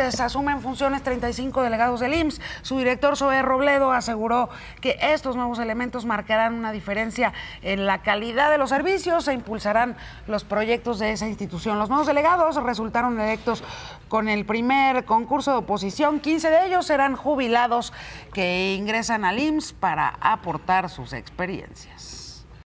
asumen funciones 35 delegados del IMSS. Su director, Zoé Robledo, aseguró que estos nuevos elementos marcarán una diferencia en la calidad de los servicios e impulsarán los proyectos de esa institución. Los nuevos delegados resultaron electos con el primer concurso de oposición. 15 de ellos serán jubilados que ingresan al IMSS para aportar sus experiencias.